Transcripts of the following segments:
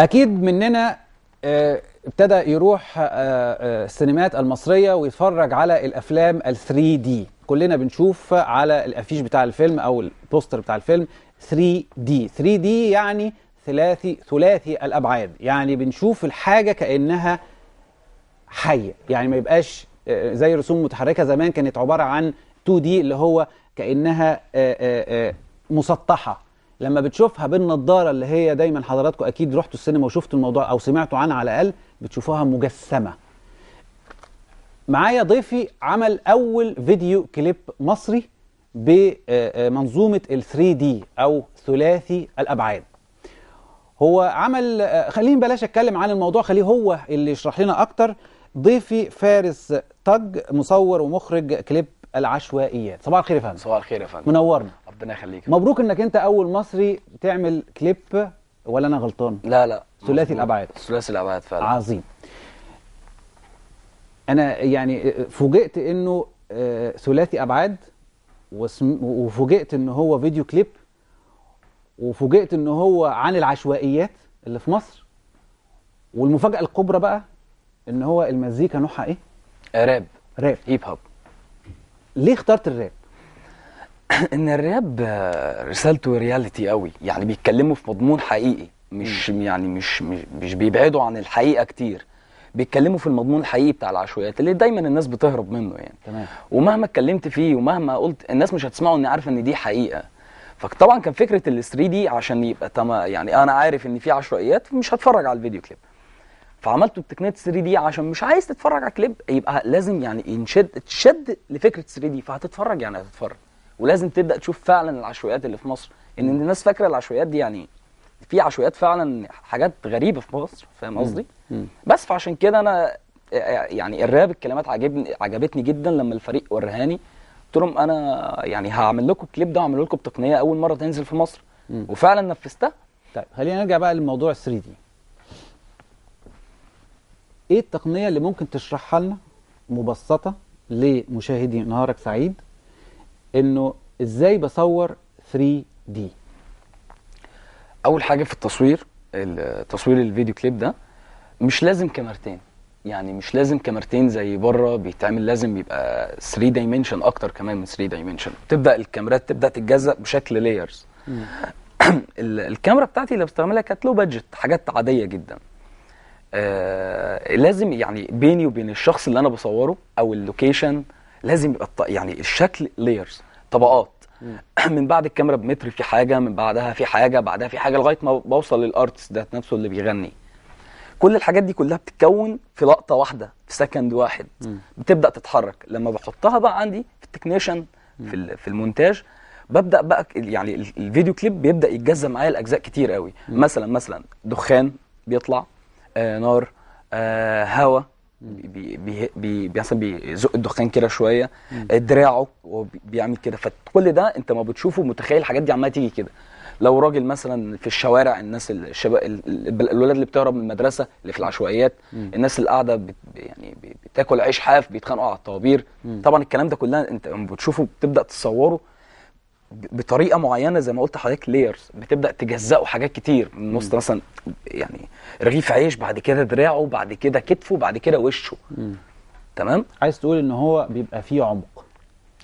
أكيد مننا آه، ابتدى يروح آه، آه، السينمات المصرية ويتفرج على الأفلام ال 3 دي كلنا بنشوف على الأفيش بتاع الفيلم أو البوستر بتاع الفيلم 3 دي 3 دي يعني ثلاثي ثلاثي الأبعاد يعني بنشوف الحاجة كأنها حية يعني ما يبقاش زي رسوم متحركة زمان كانت عبارة عن 2 دي اللي هو كأنها مسطحة لما بتشوفها بالنضاره اللي هي دايما حضراتكم اكيد رحتوا السينما وشفتوا الموضوع او سمعتوا عنها على الاقل بتشوفوها مجسمه معايا ضيفي عمل اول فيديو كليب مصري بمنظومه آه، آه، ال 3 دي او ثلاثي الابعاد هو عمل آه، خليني بلاش اتكلم عن الموضوع خليه هو اللي يشرح لنا اكتر ضيفي فارس طج مصور ومخرج كليب العشوائيات صباح الخير يا فندم صباح الخير يا فندم منورنا ربنا يخليك مبروك انك انت اول مصري تعمل كليب ولا انا غلطان لا لا ثلاثي الابعاد ثلاثي الابعاد فعلا عظيم انا يعني فوجئت انه آه، ثلاثي ابعاد وفوجئت ان هو فيديو كليب وفوجئت ان هو عن العشوائيات اللي في مصر والمفاجاه الكبرى بقى ان هو المزيكا نوعها ايه راب راب هيب هوب ليه اخترت الراب ان الراب آه، رسالته رياليتي قوي يعني بيتكلموا في مضمون حقيقي مش م. يعني مش مش بيبعدوا عن الحقيقه كتير بيتكلموا في المضمون الحقيقي بتاع العشوائيات اللي دايما الناس بتهرب منه يعني تمام. ومهما اتكلمت فيه ومهما قلت الناس مش هتسمعه اني عارفه ان دي حقيقه فطبعا كان فكره ال 3 دي عشان يبقى تمام يعني انا عارف ان في عشوائيات مش هتفرج على الفيديو كليب فعملته بتقنيه 3 دي عشان مش عايز تتفرج على كليب يبقى لازم يعني ينشد تشد لفكره 3 دي فهتتفرج يعني هتتفرج ولازم تبدا تشوف فعلا العشوائيات اللي في مصر ان الناس فاكره العشوائيات دي يعني في عشوائيات فعلا حاجات غريبه في مصر فاهم قصدي بس فعشان كده انا يعني الراب الكلمات عجبني عجبتني جدا لما الفريق ورهاني قلت لهم انا يعني هعمل لكم الكليب ده هعمله لكم بتقنيه اول مره تنزل في مصر مم. وفعلا نفذتها طيب خلينا نرجع بقى لموضوع 3 دي ايه التقنيه اللي ممكن تشرحها لنا مبسطه لمشاهدي نهارك سعيد انه ازاي بصور 3 دي اول حاجه في التصوير تصوير الفيديو كليب ده مش لازم كاميرتين يعني مش لازم كاميرتين زي بره بيتعمل لازم يبقى 3 دايمنشن اكتر كمان من 3 دايمنشن تبدا الكاميرات تبدا تتجزأ بشكل لايرز الكاميرا بتاعتي اللي بستعملها كانت لو بادجت حاجات عاديه جدا آه لازم يعني بيني وبين الشخص اللي انا بصوره او اللوكيشن لازم يبقى يعني الشكل لايرز طبقات من بعد الكاميرا بمتر في حاجه من بعدها في حاجه بعدها في حاجه لغايه ما بوصل للارتست ده نفسه اللي بيغني كل الحاجات دي كلها بتتكون في لقطه واحده في سكند واحد بتبدا تتحرك لما بحطها بقى عندي في التكنيشن في في المونتاج ببدا بقى يعني الفيديو كليب بيبدا يتجزا معايا لاجزاء كتير قوي مثلا مثلا دخان بيطلع آه نار آه هواء بي بي بي بيحصل بيزق الدخان كده شويه آه، دراعه وبيعمل بيعمل كده فكل ده انت ما بتشوفه متخيل الحاجات دي عماله تيجي كده لو راجل مثلا في الشوارع الناس الشباب الولاد اللي بتهرب من المدرسه اللي في العشوائيات مم. الناس اللي قاعده بت يعني بتاكل عيش حاف بيتخانقوا على الطوابير طبعا الكلام ده كلها انت لما بتشوفه بتبدا تصوره بطريقه معينه زي ما قلت حضرتك ليرز بتبدا تجزئه حاجات كتير من وسط مثلا يعني رغيف عيش بعد كده دراعه بعد كده كتفه بعد كده وشه مم. تمام عايز تقول ان هو بيبقى فيه عمق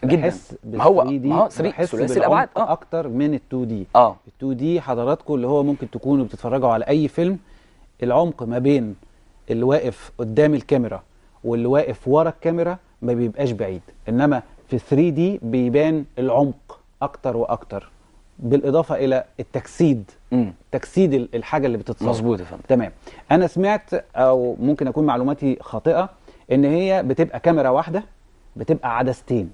جدا بحس ما هو دي ما هو ثلاثي الابعاد اه اكتر من ال2 دي اه ال2 دي حضراتكم اللي هو ممكن تكونوا بتتفرجوا على اي فيلم العمق ما بين اللي واقف قدام الكاميرا واللي واقف ورا الكاميرا ما بيبقاش بعيد انما في 3 دي بيبان العمق اكتر واكتر بالاضافه الى التجسيد تجسيد الحاجه اللي بتتصور مظبوط يا فندم تمام انا سمعت او ممكن اكون معلوماتي خاطئه ان هي بتبقى كاميرا واحده بتبقى عدستين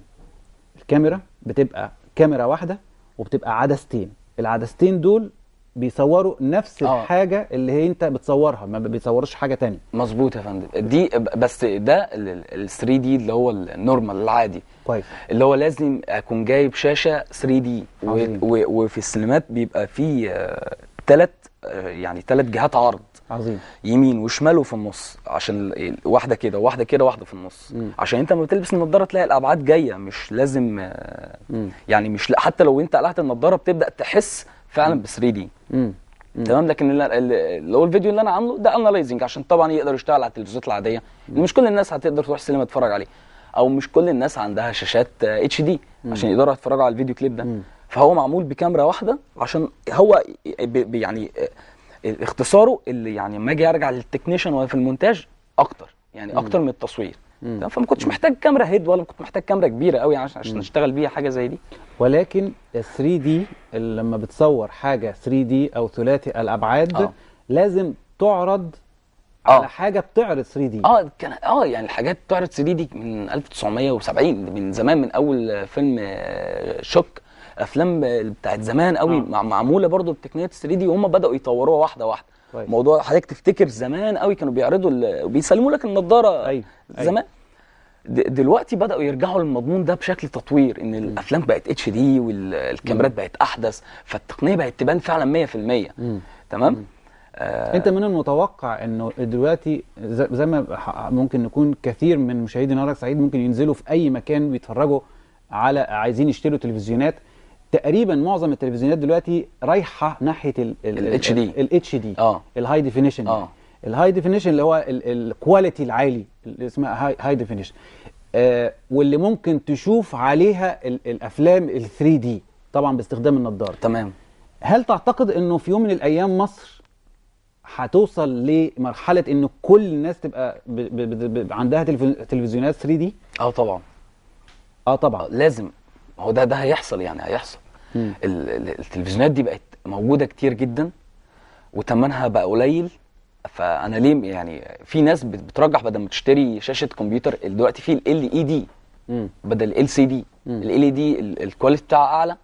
الكاميرا بتبقى كاميرا واحده وبتبقى عدستين العدستين دول بيصوروا نفس أوه. الحاجه اللي هي انت بتصورها ما بيصوروش حاجه تانية مظبوط يا فندم دي بس ده ال 3 دي اللي هو النورمال العادي كويس اللي هو لازم اكون جايب شاشه 3 دي وفي السينمات بيبقى فيه ثلاث آه، آه، يعني ثلاث جهات عرض عظيم يمين وشمال وفي النص عشان واحده كده واحده كده واحده في النص م. عشان انت لما بتلبس النضاره تلاقي الابعاد جايه مش لازم آه، م. يعني مش حتى لو انت قلعت النضاره بتبدا تحس فعلا ب 3 دي تمام لكن اللي هو الفيديو اللي انا عامله ده اناليزنج عشان طبعا يقدر يشتغل على التلفزيونات العاديه مش كل الناس هتقدر تروح السينما تتفرج عليه او مش كل الناس عندها شاشات اتش دي عشان يقدروا يتفرجوا على الفيديو كليب ده مم. فهو معمول بكاميرا واحده عشان هو يعني آه، اختصاره اللي يعني لما اجي ارجع للتكنيشن وفي المونتاج اكتر يعني اكتر من التصوير فما كنتش محتاج كاميرا هيد ولا كنت محتاج كاميرا كبيره قوي عشان اشتغل بيها حاجه زي دي ولكن 3 دي لما بتصور حاجه 3 دي او ثلاثي الابعاد آه. لازم تعرض آه. على حاجه بتعرض 3 دي اه كان اه يعني الحاجات بتعرض 3 دي من 1970 من زمان من اول فيلم آه، شوك افلام بتاعت زمان قوي آه. معموله برضو بتقنيه 3 دي وهم بداوا يطوروها واحده واحده طيب. موضوع حضرتك تفتكر زمان قوي كانوا بيعرضوا وبيسلموا لك النضاره أيوة. زمان دلوقتي بداوا يرجعوا للمضمون ده بشكل تطوير ان الافلام بقت اتش دي والكاميرات بقت احدث فالتقنيه بقت تبان فعلا 100% تمام مم. آه انت من المتوقع انه دلوقتي زي ما ممكن نكون كثير من مشاهدي نهارك سعيد ممكن ينزلوا في اي مكان ويتفرجوا على عايزين يشتروا تلفزيونات تقريبا معظم التلفزيونات دلوقتي رايحه ناحيه الاتش دي الاتش دي اه الهاي ديفينيشن اه الهاي ديفينيشن اللي هو الكواليتي العالي اللي اسمها هاي آه، ديفينيشن واللي ممكن تشوف عليها الـ الافلام ال 3 دي طبعا باستخدام النضاره تمام هل تعتقد انه في يوم من الايام مصر هتوصل لمرحله ان كل الناس تبقى عندها تلفزيونات 3 دي اه طبعا اه طبعا آه، لازم ما هو ده ده هيحصل يعني هيحصل التلفزيونات دي بقت موجوده كتير جدا وتمنها بقى قليل فانا ليه يعني في ناس بترجح بدل ما تشتري شاشه كمبيوتر دلوقتي في ال اي دي e بدل ال سي دي ال اي دي الكواليتي بتاعها اعلى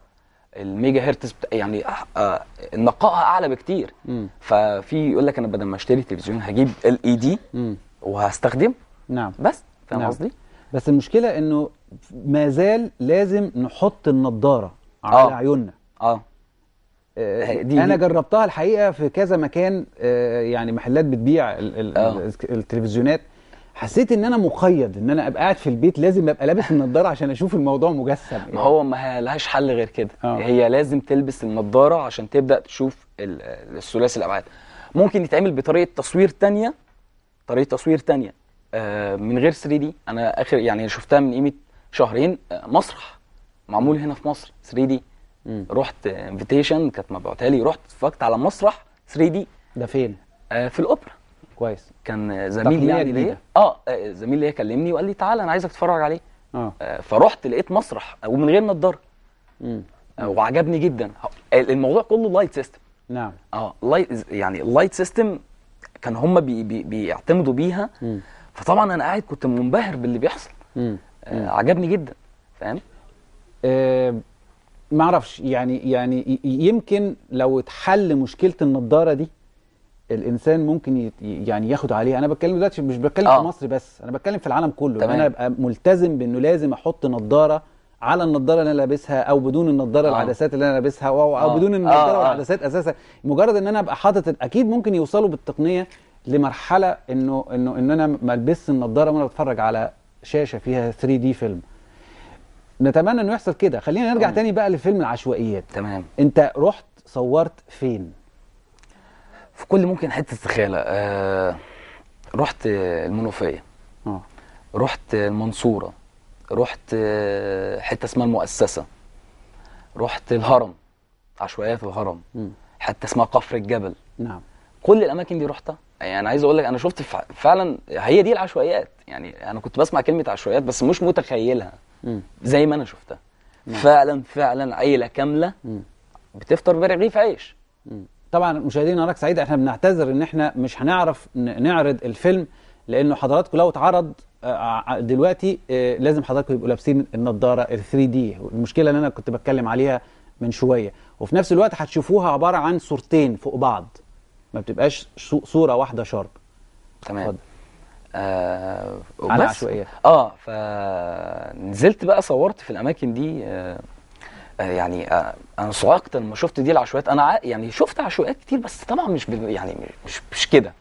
الميجا هرتز بتا... يعني آه نقائها اعلى بكتير مم. ففي يقول لك انا بدل ما اشتري تلفزيون هجيب ال اي دي وهستخدم نعم بس فاهم نعم. قصدي بس المشكله انه ما زال لازم نحط النضاره على آه. عيوننا اه, آه، دي انا جربتها الحقيقه في كذا مكان آه، يعني محلات بتبيع آه. التلفزيونات حسيت ان انا مقيد ان انا ابقى قاعد في البيت لازم ابقى لابس النضاره عشان اشوف الموضوع مجسم ما يعني. هو ما لهاش حل غير كده آه. هي لازم تلبس النضاره عشان تبدا تشوف الثلاثي الابعاد ممكن يتعمل بطريقه تصوير تانية طريقه تصوير تانية آه من غير 3 دي انا اخر يعني شفتها من قيمه شهرين آه، مسرح معمول هنا في مصر 3 دي رحت انفيتيشن كانت مبعوتها لي رحت اتفرجت على مسرح 3 دي ده فين؟ آه في الاوبرا كويس كان زميل يعني ليا آه،, اه زميل ليا كلمني وقال لي تعالى انا عايزك تتفرج عليه آه. آه فرحت لقيت مسرح آه، ومن غير نضاره آه وعجبني جدا الموضوع كله لايت سيستم نعم اه لايت يعني اللايت سيستم كان هم بي بي بيعتمدوا بيها مم. فطبعا انا قاعد كنت منبهر باللي بيحصل مم. آه، عجبني جدا فاهم أه ما اعرفش يعني يعني يمكن لو اتحل مشكله النضاره دي الانسان ممكن يعني ياخد عليها انا بتكلم دلوقتي مش بتكلم آه. في مصر بس انا بتكلم في العالم كله تمام. انا ابقى ملتزم بانه لازم احط نضاره على النضاره اللي انا لابسها او بدون النضاره آه. العدسات اللي انا لابسها او, أو آه. بدون النضاره آه،, آه. والعدسات اساسا مجرد ان انا ابقى حاطط اكيد ممكن يوصلوا بالتقنيه لمرحله انه انه ان انا ما البسش النضاره وانا بتفرج على شاشه فيها 3 دي فيلم نتمنى انه يحصل كده خلينا نرجع تاني بقى لفيلم العشوائيات تمام انت رحت صورت فين في كل ممكن حته استخاله آه رحت المنوفيه اه رحت المنصوره رحت آه، حته اسمها المؤسسه رحت الهرم عشوائيات الهرم حته حتى اسمها قفر الجبل نعم كل الاماكن دي رحتها يعني عايز اقول لك انا شفت فعلا هي دي العشوائيات يعني انا كنت بسمع كلمه عشوائيات بس مش متخيلها مم. زي ما انا شفتها مم. فعلا فعلا عيله كامله مم. بتفطر برغيف عيش طبعا مشاهدينا راك سعيد احنا بنعتذر ان احنا مش هنعرف نعرض الفيلم لانه حضراتكم لو اتعرض آه، دلوقتي آه، لازم حضراتكم يبقوا لابسين النضاره ال 3 دي المشكله اللي انا كنت بتكلم عليها من شويه وفي نفس الوقت هتشوفوها عباره عن صورتين فوق بعض ما بتبقاش صوره واحده شارب تمام آه على عشوائيه اه فنزلت بقى صورت في الاماكن دي آه, آه، يعني آه انا صعقت لما شفت دي العشوائيات انا يعني شفت عشوائيات كتير بس طبعا مش يعني مش مش كده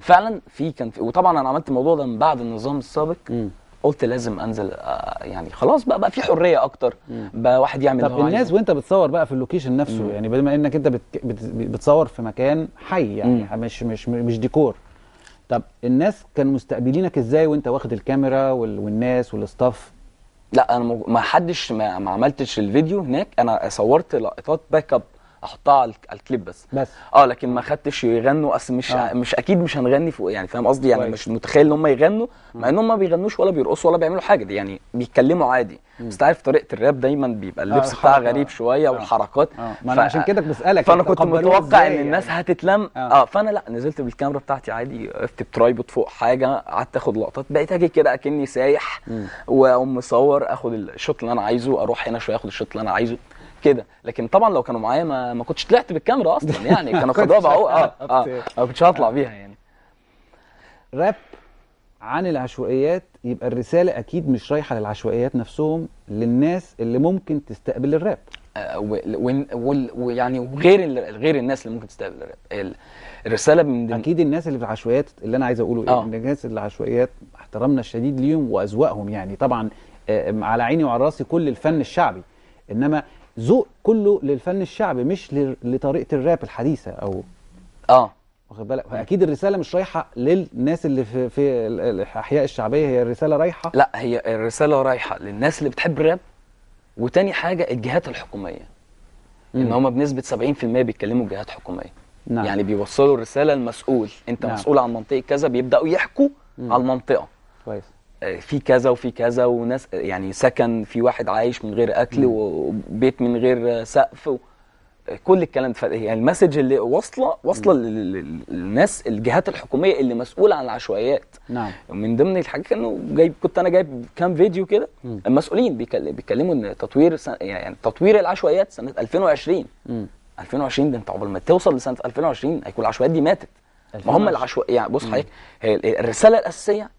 فعلا في كان في وطبعا انا عملت الموضوع ده من بعد النظام السابق م. قلت لازم انزل آه، يعني خلاص بقى بقى في حريه اكتر بقى واحد يعمل طب الناس وانت بتصور بقى في اللوكيشن نفسه م. يعني بما انك انت بتصور في مكان حي يعني م. مش مش مش ديكور طب الناس كانوا مستقبلينك ازاي وانت واخد الكاميرا وال... والناس والاستاف لا انا ما حدش ما, ما عملتش الفيديو هناك انا صورت لقطات باك اب احطها على الكليب بس بس اه لكن ما خدتش يغنوا اصل مش آه. مش اكيد مش هنغني فوق يعني فاهم قصدي يعني مش متخيل ان هم يغنوا مع ان هم ما بيغنوش ولا بيرقصوا ولا بيعملوا حاجه دي يعني بيتكلموا عادي بس بس عارف طريقه الراب دايما بيبقى آه، اللبس آه غريب شويه آه. والحركات آه. ما انا ف... عشان كده بسالك فانا كنت متوقع ان الناس يعني. هتتلم آه. اه فانا لا نزلت بالكاميرا بتاعتي عادي وقفت بترايبوت فوق حاجه قعدت اخد لقطات بقيت اجي كده اكني سايح واقوم مصور اخد الشوت اللي انا عايزه اروح هنا شويه اخد الشوت اللي انا عايزه كده لكن طبعا لو كانوا معايا ما, ما كنتش طلعت بالكاميرا اصلا يعني كانوا خدوها بقى أه،, اه اه ما كنتش هطلع بيها يعني راب عن العشوائيات يبقى الرساله اكيد مش رايحه للعشوائيات نفسهم للناس اللي ممكن تستقبل الراب أه، ويعني وغير غير الناس اللي ممكن تستقبل الراب الرساله من دم... اكيد الناس اللي في العشوائيات اللي انا عايز اقوله ايه أه. الناس اللي العشوائيات احترامنا الشديد ليهم واذواقهم يعني طبعا على عيني وعلى راسي كل الفن الشعبي انما ذوق كله للفن الشعبي مش لطريقه الراب الحديثه او اه واخد بالك فاكيد الرساله مش رايحه للناس اللي في في الاحياء الشعبيه هي الرساله رايحه لا هي الرساله رايحه للناس اللي بتحب الراب وتاني حاجه الجهات الحكوميه مم. ان هم بنسبه 70% بيتكلموا جهات حكوميه نعم. يعني بيوصلوا الرساله المسؤول انت نعم. مسؤول عن منطقه كذا بيبداوا يحكوا مم. على المنطقه كويس في كذا وفي كذا وناس يعني سكن في واحد عايش من غير اكل وبيت من غير سقف كل الكلام ده يعني المسج اللي واصله واصله للناس الجهات الحكوميه اللي مسؤوله عن العشوائيات نعم من ضمن الحاجات انه جايب كنت انا جايب كام فيديو كده المسؤولين بيتكلموا ان تطوير يعني تطوير العشوائيات سنه 2020 م. 2020 ده انت عقبال ما توصل لسنه 2020 هيكون العشوائيات دي ماتت ما هم العشوائيات يعني بص حضرتك الرساله الاساسيه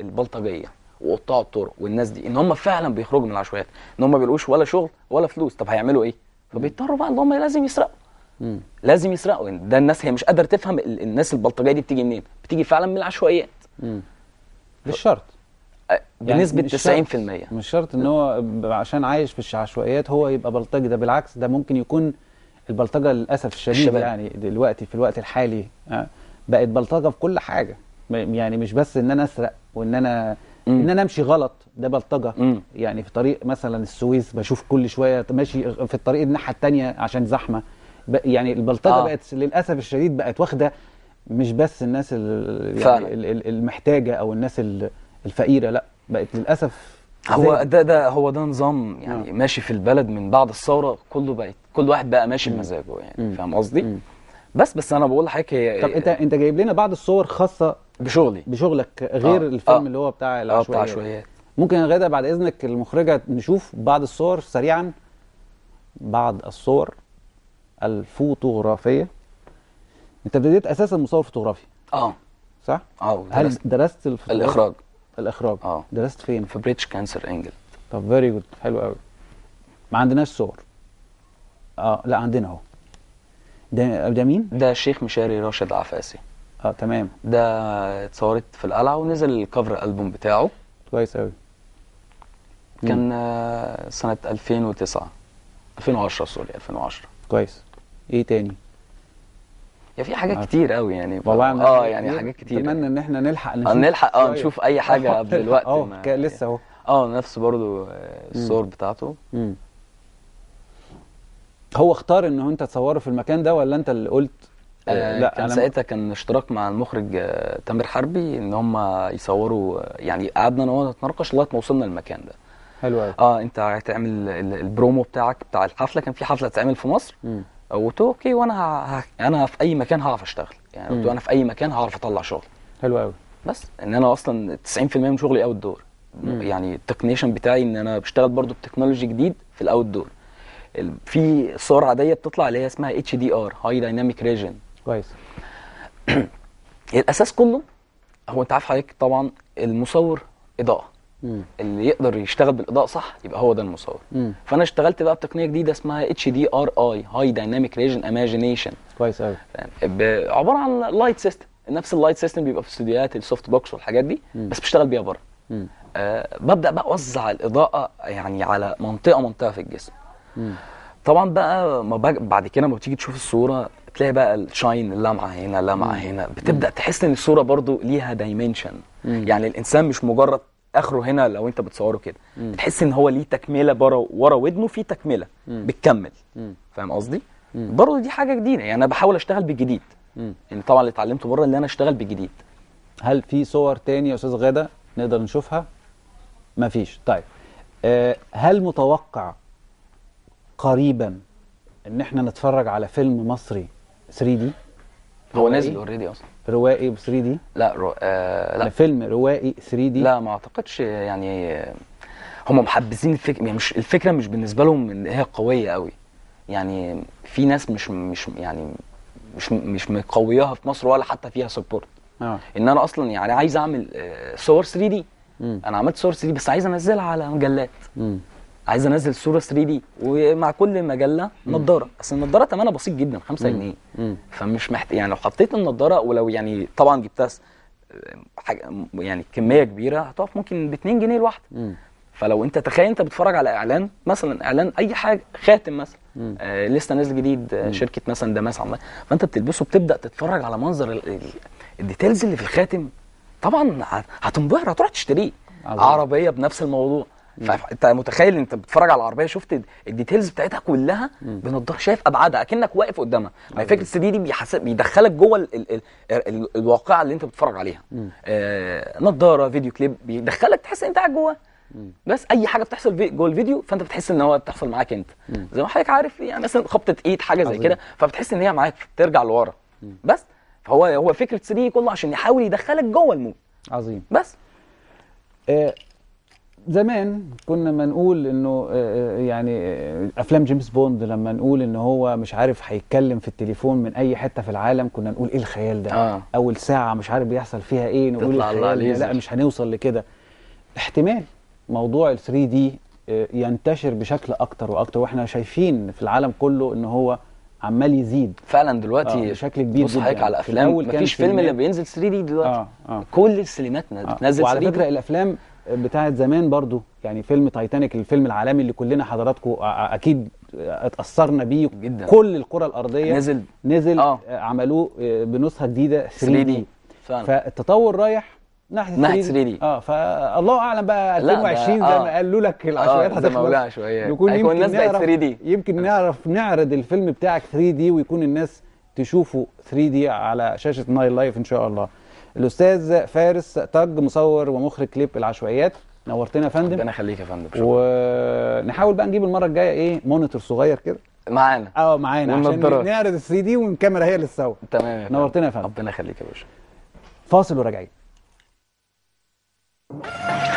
البلطجيه وقطاع الطرق والناس دي ان هم فعلا بيخرجوا من العشوائيات ان هم ما بيلقوش ولا شغل ولا فلوس طب هيعملوا ايه؟ فبيضطروا بقى ان هم لازم يسرقوا مم. لازم يسرقوا ده الناس هي مش قادره تفهم الناس البلطجيه دي بتيجي منين؟ بتيجي فعلا من العشوائيات مش شرط يعني بنسبه يعني 90% شرط مش شرط ان هو عشان عايش في العشوائيات هو يبقى بلطجي ده بالعكس ده ممكن يكون البلطجه للاسف الشديد يعني دلوقتي في الوقت الحالي آه، بقت بلطجه في كل حاجه يعني مش بس ان انا اسرق وان انا مم. ان انا امشي غلط ده بلطجه مم. يعني في طريق مثلا السويس بشوف كل شويه ماشي في الطريق الناحيه الثانيه عشان زحمه يعني البلطجه آه. بقت للاسف الشديد بقت واخده مش بس الناس يعني المحتاجه او الناس الفقيره لا بقت للاسف هو ده ده هو ده نظام يعني آه. ماشي في البلد من بعد الثوره كله بقت كل واحد بقى ماشي بمزاجه يعني فاهم قصدي بس بس انا بقول لحضرتك هي طب انت انت جايب لنا بعض الصور خاصه بشغلي بشغلك غير آه. الفيلم آه. اللي هو بتاع آه، العشوائيات آه عشوائيات ممكن يا غاده بعد اذنك المخرجه نشوف بعض الصور سريعا بعض الصور الفوتوغرافيه انت ابتديت اساسا مصور فوتوغرافي اه صح؟ اه هل درست الاخراج الاخراج اه درست فين؟ في بريتش كانسر انجل طب فيري جود حلو قوي ما عندناش صور اه لا عندنا اهو ده ده مين؟ ده الشيخ مشاري راشد عفاسي اه تمام ده اتصورت في القلعه ونزل الكفر البوم بتاعه كويس قوي كان مم. آه، سنه 2009 2010 سوري 2010 كويس ايه تاني يا في حاجات آه، كتير قوي يعني اه يعني حاجات كتير اتمنى ان احنا نلحق آه، نشوف نلحق اه نشوف اي حاجه قبل الوقت اه يعني. لسه اهو اه نفس برضو الصور مم. بتاعته مم. هو اختار ان انت تصوره في المكان ده ولا انت اللي قلت آه، لا كان ساعتها كان اشتراك مع المخرج آه، تامر حربي ان هم يصوروا آه، يعني قعدنا انا نتناقش لغايه ما وصلنا للمكان ده حلو قوي اه انت هتعمل البرومو بتاعك بتاع الحفله كان في حفله هتتعمل في مصر قلت له اوكي وانا ه... انا في اي مكان هعرف اشتغل يعني قلت انا في اي مكان هعرف اطلع شغل حلو قوي بس ان انا اصلا 90% من شغلي اوت دور يعني التكنيشن بتاعي ان انا بشتغل برضو بتكنولوجي جديد في الاوت دور في صور عاديه بتطلع اللي هي اسمها اتش دي ار هاي دايناميك ريجن كويس الاساس كله هو انت عارف حضرتك طبعا المصور اضاءه مم. اللي يقدر يشتغل بالاضاءه صح يبقى هو ده المصور مم. فانا اشتغلت بقى بتقنيه جديده اسمها اتش دي ار اي هاي دايناميك ريجن ايماجينيشن كويس قوي عباره عن لايت سيستم نفس اللايت سيستم بيبقى في استوديوهات السوفت بوكس والحاجات دي مم. بس بشتغل بيها بره آه ببدا بقى اوزع الاضاءه يعني على منطقه منطقه في الجسم مم. طبعا بقى ما بعد كده ما بتيجي تشوف الصوره تلاقي بقى الشاين اللمعه هنا لمعه هنا بتبدا تحس ان الصوره برضو ليها دايمنشن يعني الانسان مش مجرد اخره هنا لو انت بتصوره كده تحس ان هو ليه تكمله برا ورا ودنه في تكمله مم. بتكمل فاهم قصدي برضه دي حاجه جديده يعني انا بحاول اشتغل بالجديد يعني طبعا اللي اتعلمته بره اللي انا اشتغل بالجديد هل في صور تاني يا استاذ غاده نقدر نشوفها ما فيش طيب أه هل متوقع قريبا ان احنا نتفرج على فيلم مصري 3 دي هو نازل اوريدي اصلا روائي ب 3 دي لا رو... آه لا فيلم روائي 3 دي لا ما اعتقدش يعني هم محبذين الفكره يعني مش الفكره مش بالنسبه لهم ان هي قويه قوي يعني في ناس مش مش يعني مش مش مقوياها في مصر ولا حتى فيها سبورت آه. ان انا اصلا يعني عايز اعمل آه، صور 3 دي انا عملت صور 3 دي بس عايز انزلها على مجلات م. عايز انزل صوره 3 دي ومع كل مجله نضاره اصل النضاره ثمنها بسيط جدا 5 جنيه فمش محتاج يعني لو حطيت النضاره ولو يعني طبعا جبتها حاجه يعني كميه كبيره هتقف ممكن ب 2 جنيه الواحده فلو انت تخيل انت بتتفرج على اعلان مثلا اعلان اي حاجه خاتم مثلا آه لسه نازل جديد آه شركه مثلا دماس عمال فانت بتلبسه بتبدا تتفرج على منظر الديتيلز اللي في الخاتم طبعا هتنبهر هتروح تشتريه عربيه بنفس الموضوع فانت متخيل انت بتتفرج على العربيه شفت الديتيلز بتاعتها كلها بنضاره شايف ابعادها اكنك واقف قدامها ما أيوة. فكره السي دي دي بيدخلك جوه ال ال ال الواقعه اللي انت بتتفرج عليها آه نضاره فيديو كليب بيدخلك تحس انت قاعد جوه بس اي حاجه بتحصل جوه الفيديو فانت بتحس ان هو بتحصل معاك انت زي ما حضرتك عارف يعني مثلا خبطه ايد حاجه زي كده فبتحس ان هي معاك ترجع لورا بس فهو هو فكره 3 دي كله عشان يحاول يدخلك جوه المود عظيم بس آه زمان كنا ما نقول انه آه، آه، يعني آه، افلام جيمس بوند لما نقول ان هو مش عارف هيتكلم في التليفون من اي حته في العالم كنا نقول ايه الخيال ده آه. اول ساعه مش عارف بيحصل فيها ايه نقول تطلع الله لا مش هنوصل لكده احتمال موضوع ال 3 دي ينتشر بشكل اكتر واكتر واحنا شايفين في العالم كله ان هو عمال يزيد فعلا دلوقتي آه بشكل كبير بص حضرتك على افلام مفيش فيلم اللي بينزل 3 دي دلوقتي آه آه كل سينماتنا آه وعلى فكره الافلام بتاعه زمان برضو يعني فيلم تايتانيك الفيلم العالمي اللي كلنا حضراتكم اكيد اتاثرنا بيه جدا كل الكره الارضيه نزل نزل آه. آه، عملوه آه، بنسخه جديده 3 دي فالتطور رايح ناحيه 3 3 دي اه فالله اعلم بقى 2020 زي آه. ما قالوا لك العشوائيات آه هتخلص يكون يمكن الناس بقت 3 دي يمكن نعرف نعرض الفيلم بتاعك 3 دي ويكون الناس تشوفه 3 دي على شاشه نايل لايف ان شاء الله الاستاذ فارس تاج مصور ومخرج كليب العشوائيات نورتنا يا فندم ربنا يخليك يا فندم ونحاول بقى نجيب المره الجايه ايه مونيتور صغير كده معانا اه معانا عشان نعرض السي دي والكاميرا هي اللي تصور تمام نورتنا يا فندم ربنا يخليك يا باشا فاصل وراجعين